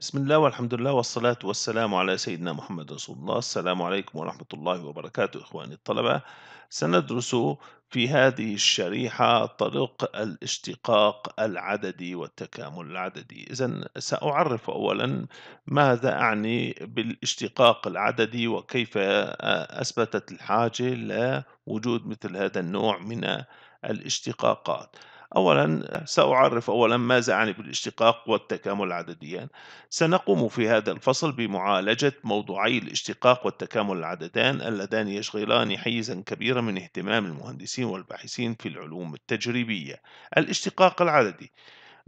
بسم الله والحمد لله والصلاة والسلام على سيدنا محمد رسول الله السلام عليكم ورحمة الله وبركاته إخواني الطلبة سندرس في هذه الشريحة طريق الاشتقاق العددي والتكامل العددي إذا سأعرف أولا ماذا أعني بالاشتقاق العددي وكيف أثبتت الحاجة لوجود مثل هذا النوع من الاشتقاقات أولا سأعرف أولا ماذا أعني بالاشتقاق والتكامل العدديان سنقوم في هذا الفصل بمعالجة موضوعي الاشتقاق والتكامل العددان اللذان يشغلان حيزا كبيرا من اهتمام المهندسين والباحثين في العلوم التجريبية الاشتقاق العددي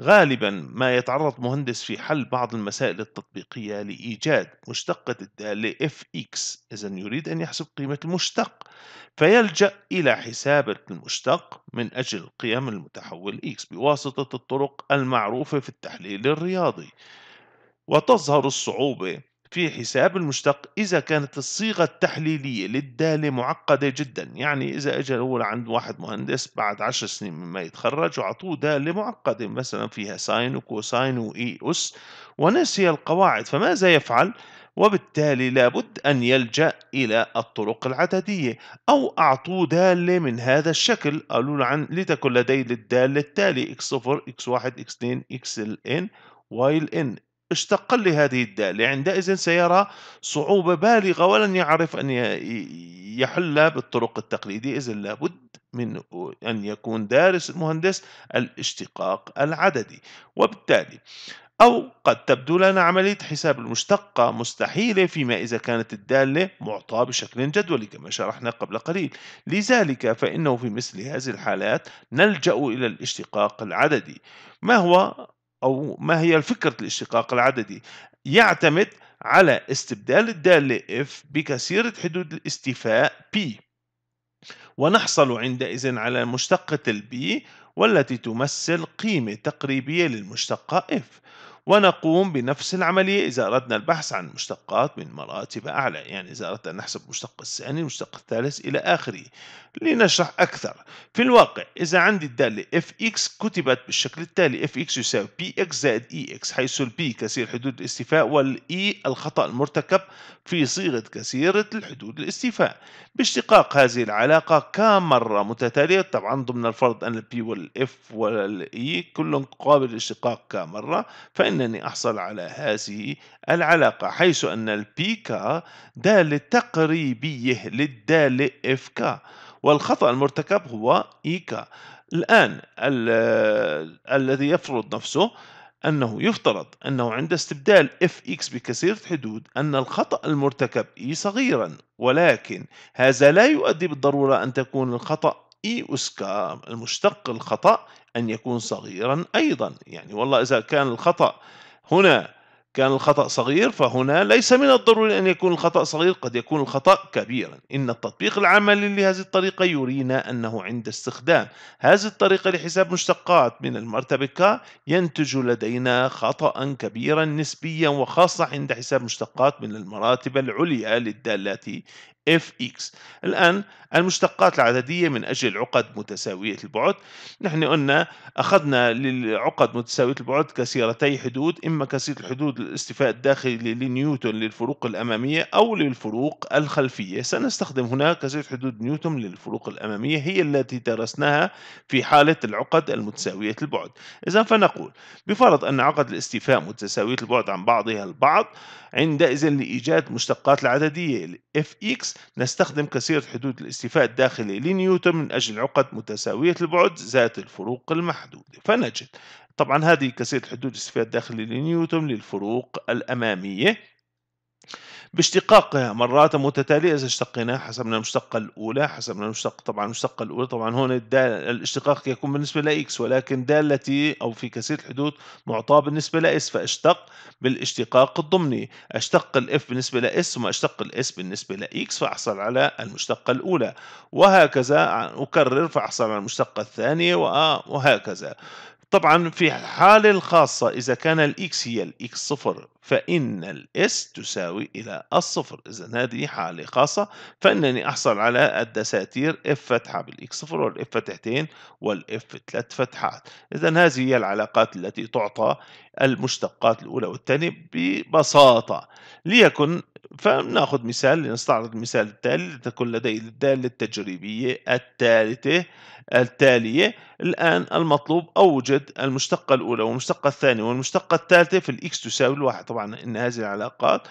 غالبا ما يتعرض مهندس في حل بعض المسائل التطبيقية لإيجاد مشتقة الدالة FX x إذا يريد أن يحسب قيمة المشتق فيلجأ إلى حساب المشتق من أجل قيم المتحول X بواسطة الطرق المعروفة في التحليل الرياضي وتظهر الصعوبة في حساب المشتق إذا كانت الصيغة التحليلية للدالة معقدة جدا يعني إذا أجى هو لعند واحد مهندس بعد عشر سنين مما يتخرج وعطوه دالة معقدة مثلا فيها ساين وكوساين وإي أس ونسي القواعد فماذا يفعل؟ وبالتالي لابد أن يلجأ إلى الطرق العددية أو أعطوه دالة من هذا الشكل قالوا عن لتكن لدي للدالة التالي x0 x1 x2 xln yln اشتق لي هذه الدالة عندئذ سيرى صعوبة بالغة ولن يعرف أن يحل بالطرق التقليدية إذا لابد من أن يكون دارس المهندس الاشتقاق العددي وبالتالي أو قد تبدو لنا عملية حساب المشتقة مستحيلة فيما إذا كانت الدالة معطاة بشكل جدولي كما شرحنا قبل قليل لذلك فإنه في مثل هذه الحالات نلجأ إلى الاشتقاق العددي ما هو أو ما هي فكرة الاشتقاق العددي يعتمد على استبدال الدالة F بكثيرة حدود الاستيفاء P ونحصل عندئذ على مشتقة البي والتي تمثل قيمة تقريبية للمشتقة F ونقوم بنفس العملية إذا أردنا البحث عن مشتقات من مراتب أعلى يعني إذا أردنا أن نحسب المشتق الثاني المشتق الثالث إلى آخره لنشرح أكثر في الواقع إذا عندي الدالة fx كتبت بالشكل التالي fx يساوي px زائد ex حيث البي كثير حدود الاستيفاء والإي e الخطأ المرتكب في صيغة كثيرة الحدود الاستيفاء باشتقاق هذه العلاقة كم مرة متتالية طبعا ضمن الفرض أن البي والإف والإي e كلهم قابل للاشتقاق كم مرة فإن فإنني أحصل على هذه العلاقة حيث أن البيكا دالة تقريبيه إف إفكا والخطأ المرتكب هو إيكا الآن آه، الذي يفرض نفسه أنه يفترض أنه عند استبدال اف اكس بكثيرة حدود أن الخطأ المرتكب اي صغيرا ولكن هذا لا يؤدي بالضرورة أن تكون الخطأ إي أوسكا المشتق الخطأ أن يكون صغيرا أيضا يعني والله إذا كان الخطأ هنا كان الخطأ صغير فهنا ليس من الضروري أن يكون الخطأ صغير قد يكون الخطأ كبيرا إن التطبيق العملي لهذه الطريقة يرينا أنه عند استخدام هذه الطريقة لحساب مشتقات من المرتبة ك ينتج لدينا خطأ كبيرا نسبيا وخاصة عند حساب مشتقات من المراتب العليا للدالة اف اكس الآن المشتقات العددية من أجل عقد متساوية البعد نحن قلنا أخذنا للعقد متساوية البعد كسيرتي حدود إما كسيرة الحدود الاستفاء الداخلي لنيوتن للفروق الأمامية أو للفروق الخلفية سنستخدم هنا كسيرة حدود نيوتن للفروق الأمامية هي التي درسناها في حالة العقد المتساوية البعد إذا فنقول بفرض أن عقد الاستفاء متساوية البعد عن بعضها البعض عندئذ لإيجاد مشتقات العددية اف اكس نستخدم كثير حدود الاستيفاء الداخلي لنيوتن من أجل عقد متساوية البعد ذات الفروق المحدودة فنجد طبعا هذه كثير حدود الاستيفاء الداخلي لنيوتن للفروق الأمامية باشتقاقها مرات متتالية إذا اشتقيناها حسبنا المشتقة الأولى حسبنا المشتق طبعا المشتقة الأولى طبعا هون الاشتقاق يكون بالنسبة لإكس ولكن دالتي أو في كثير الحدود معطاة بالنسبة لإس فاشتق بالاشتقاق الضمني أشتق الإف بالنسبة لإس ثم أشتق الإس بالنسبة لإكس فأحصل على المشتقة الأولى وهكذا أكرر فأحصل على المشتقة الثانية وهكذا طبعا في الحاله الخاصة إذا كان الإكس هي الإكس صفر فإن الإس تساوي إلى الصفر إذا هذه حالة خاصة فإنني أحصل على الدساتير إف فتحة بالإكس صفر والإف فتحتين والإف ثلاث فتحات إذا هذه هي العلاقات التي تعطى المشتقات الأولى والثانية ببساطة ليكن فنأخذ مثال لنستعرض المثال التالي لتكون لدي الدالة التجريبية الثالثة التالية الآن المطلوب أوجد المشتقة الأولى والمشتقة الثانية والمشتقة الثالثة في الإكس تساوي الواحد طبعا إن هذه العلاقات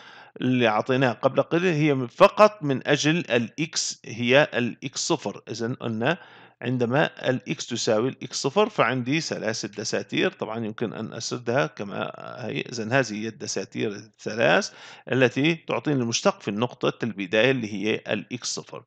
اللي أعطيناها قبل قليل هي فقط من أجل الإكس هي الإكس صفر إذا قلنا عندما الإكس تساوي الإكس صفر فعندي ثلاثة دساتير طبعا يمكن أن أسردها كما هي إذا هذه هي الدساتير الثلاث التي تعطيني المشتق في نقطة البداية اللي هي الإكس صفر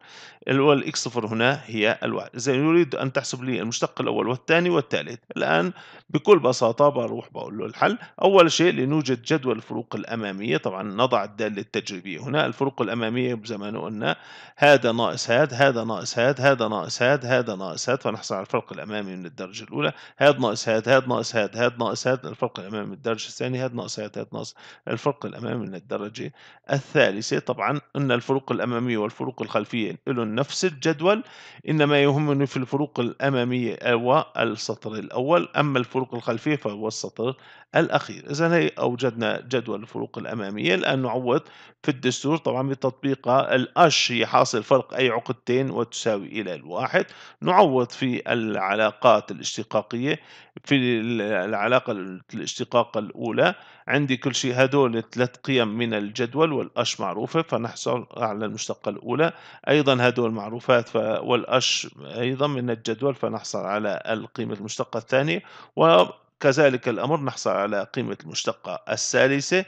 الاكس صفر هنا هي الواحد إذا يريد أن تحسب لي المشتق الأول والثاني والثالث الآن بكل بساطة بروح بقول له الحل أول شيء لنوجد جدول الفروق الأمامية طبعا نضع الدالة التجريبية هنا الفروق الأمامية زي ما قلنا هذا ناقص هذا هذا ناقص هذا هذا ناقص هذا هذا ناقص ناقص هات فنحصل على الفرق الأمامي من الدرجة الأولى هاد ناقص هاد هاد ناقص هاد هاد ناقص هاد الفرق الأمامي من الدرجة الثانية هاد ناقص هاد هاد ناقص الفرق الأمامي من الدرجة الثالثة طبعا أن الفروق الأمامية والفروق الخلفية لهم نفس الجدول إنما يهمني في الفروق الأمامية هو السطر الأول أما الفروق الخلفية فهو السطر الأخير إذا هي أوجدنا جدول الفروق الأمامية الآن نعوض في الدستور طبعا بتطبيقها الأش هي حاصل فرق أي عقدتين وتساوي إلى الواحد معوض في العلاقات الاشتقاقية في العلاقة الاشتقاقة الأولى عندي كل شيء هدول ثلاث قيم من الجدول والأش معروفة فنحصل على المشتقة الأولى أيضا هدول معروفات والأش أيضا من الجدول فنحصل على القيمة المشتقة الثانية وكذلك الأمر نحصل على قيمة المشتقة الثالثة